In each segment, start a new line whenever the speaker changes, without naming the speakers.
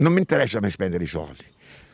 Non mi interessa a me spendere i soldi.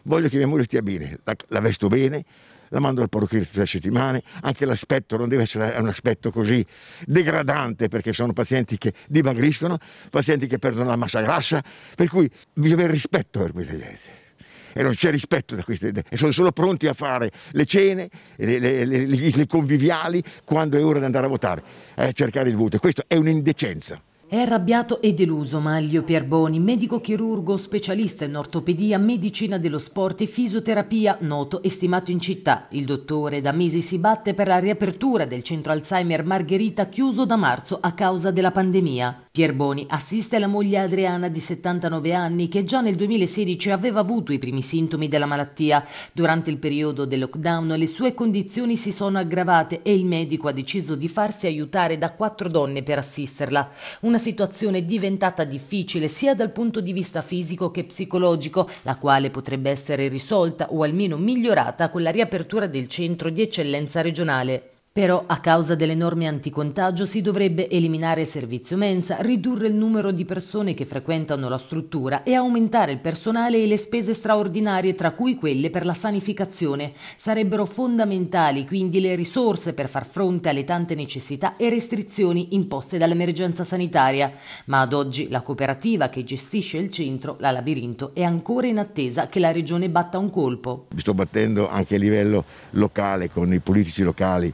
Voglio che mia moglie stia bene, la, la vesto bene, la mando al parrucchiere tutte le settimane, anche l'aspetto non deve essere un aspetto così degradante perché sono pazienti che dimagriscono, pazienti che perdono la massa grassa, per cui bisogna avere rispetto per queste gente. E non c'è rispetto da queste idee, sono solo pronti a fare le cene, le, le, le, le conviviali quando è ora di andare a votare, a eh, cercare il voto. E Questo è un'indecenza.
È arrabbiato e deluso Maglio Pierboni, medico chirurgo, specialista in ortopedia, medicina dello sport e fisioterapia, noto e stimato in città. Il dottore da mesi si batte per la riapertura del centro Alzheimer Margherita chiuso da marzo a causa della pandemia. Pierboni assiste la moglie Adriana di 79 anni che già nel 2016 aveva avuto i primi sintomi della malattia. Durante il periodo del lockdown le sue condizioni si sono aggravate e il medico ha deciso di farsi aiutare da quattro donne per assisterla. Una una situazione diventata difficile sia dal punto di vista fisico che psicologico, la quale potrebbe essere risolta o almeno migliorata con la riapertura del centro di eccellenza regionale. Però a causa delle norme anticontagio si dovrebbe eliminare servizio mensa, ridurre il numero di persone che frequentano la struttura e aumentare il personale e le spese straordinarie, tra cui quelle per la sanificazione. Sarebbero fondamentali quindi le risorse per far fronte alle tante necessità e restrizioni imposte dall'emergenza sanitaria. Ma ad oggi la cooperativa che gestisce il centro, la Labirinto, è ancora in attesa che la regione batta un colpo.
Mi sto battendo anche a livello locale con i politici locali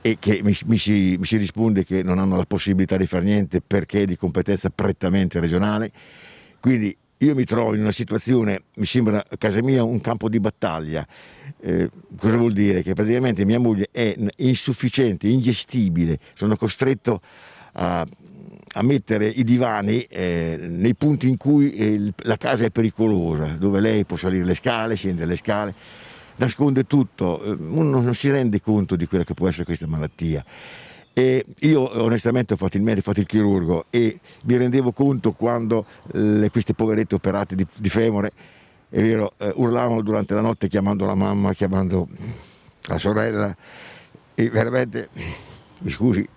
e che mi, mi, si, mi, si, risponde che non hanno la possibilità di fare niente perché è di competenza prettamente regionale. Quindi io mi trovo in una situazione, mi sembra a casa mia un campo di battaglia. Eh, cosa vuol dire? Che praticamente mia moglie è insufficiente, ingestibile, sono costretto a, a mettere i divani eh, nei punti in cui eh, la casa è pericolosa, dove lei può salire le scale, scendere le scale nasconde tutto, eh, uno non si rende conto di quella che può essere questa malattia. E io onestamente ho fatto il medico, ho fatto il chirurgo e mi rendevo conto quando eh, queste poverette operate di, di femore, è vero, eh, urlavano durante la notte chiamando la mamma, chiamando la sorella e veramente, mi scusi,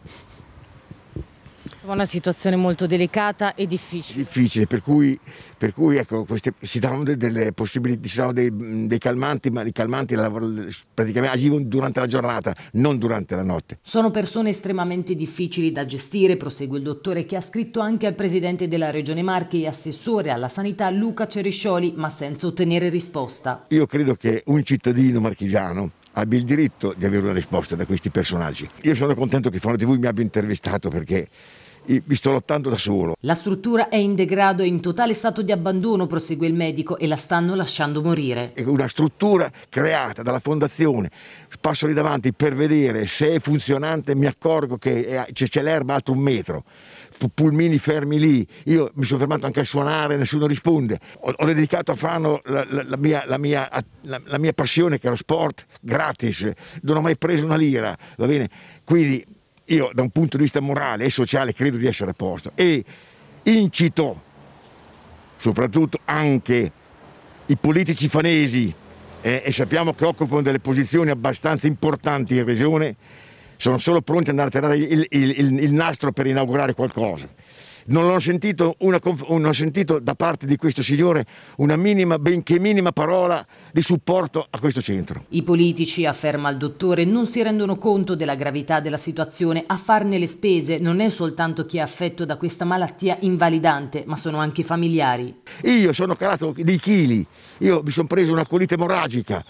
Insomma, una situazione molto delicata e difficile.
Difficile, per cui, per cui ecco, queste, si danno delle possibilità, si danno dei, dei calmanti, ma i calmanti praticamente agivono durante la giornata, non durante la notte.
Sono persone estremamente difficili da gestire, prosegue il dottore che ha scritto anche al presidente della Regione Marche e assessore alla sanità Luca Ceriscioli, ma senza ottenere risposta.
Io credo che un cittadino marchigiano abbia il diritto di avere una risposta da questi personaggi. Io sono contento che Fono TV mi abbia intervistato perché mi sto lottando da solo. La struttura è in degrado e in totale
stato di abbandono,
prosegue il medico, e la stanno lasciando morire. È una struttura creata dalla fondazione, passo lì davanti per vedere se è funzionante, mi accorgo che è, c'è l'erba alto un metro pulmini fermi lì, io mi sono fermato anche a suonare, nessuno risponde. Ho, ho dedicato a Fano la, la, la, mia, mia, la, mia, passione che è lo sport gratis, non ho mai preso una lira, va bene? Quindi io da un punto di vista morale e sociale credo di essere a posto e incito soprattutto anche i politici fanesi eh, e sappiamo che occupano delle posizioni abbastanza importanti in regione sono solo pronti ad andare a tirare il, il, il, il nastro per inaugurare qualcosa non ho sentito, una, non ho sentito da parte di questo signore una minima, benché minima parola di supporto a questo centro. I
politici, afferma il dottore, non si rendono conto della gravità della situazione. A farne le spese non è soltanto chi è affetto da questa malattia invalidante, ma sono anche i familiari.
Io sono calato dei chili, io mi sono preso una colite emorragica.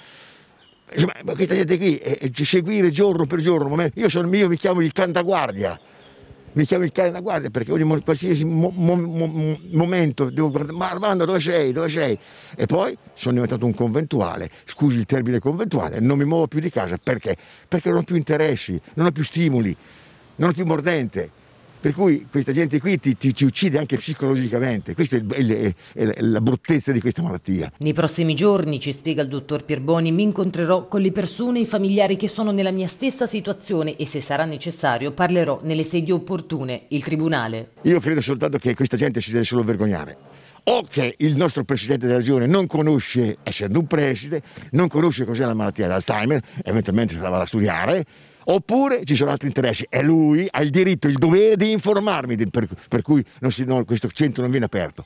Ma questa gente qui, eh, eh seguire giorno per giorno, io, sono, io mi chiamo il cantaguardia mi chiamo il cane da guardia perché ogni qualsiasi mo, mo, mo, momento devo guardare, ma Armando dove sei, dove sei? E poi sono diventato un conventuale, scusi il termine conventuale, non mi muovo più di casa perché? Perché non ho più interessi, non ho più stimoli, non ho più mordente. Per cui questa gente qui ti, ti, ti uccide anche psicologicamente, questa è, è, è, la bruttezza di questa malattia.
Nei prossimi giorni, ci spiega il dottor Pierboni, mi incontrerò con le persone e i familiari che sono nella mia stessa situazione e se sarà necessario parlerò nelle sedi opportune, il Tribunale.
Io credo soltanto che questa gente si deve solo vergognare o che il nostro Presidente della Regione non conosce, essendo un preside, non conosce cos'è la malattia d'Alzheimer, eventualmente se la va a studiare, oppure ci sono altri interessi e lui ha il diritto, il dovere di informarmi per, per cui si, no, questo centro non viene aperto.